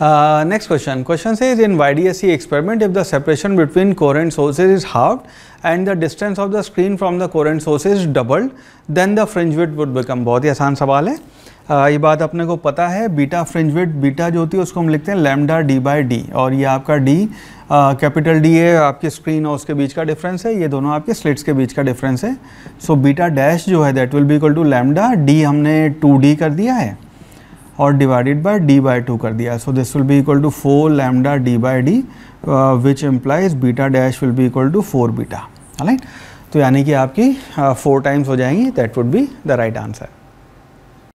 next question question से is in Y D S C experiment if the separation between coherent sources is half and the distance of the screen from the coherent sources doubled then the fringe width would become बहुत ही आसान सवाल है uh, ये बात अपने को पता है बीटा फ्रिंजविट बीटा जो होती है उसको हम लिखते हैं लेमडा डी बाई डी और ये आपका डी कैपिटल डी है आपकी स्क्रीन और उसके बीच का डिफरेंस है ये दोनों आपके स्लिट्स के बीच का डिफरेंस है सो बीटा डैश जो है दैट विल भी इक्वल टू लेमडा डी हमने टू डी कर दिया है और divided by D by two कर दिया so this will be equal to four lambda D by D which implies beta dash will be equal to four beta right तो यानी कि आपकी फोर uh, टाइम्स हो जाएंगी that would be the right answer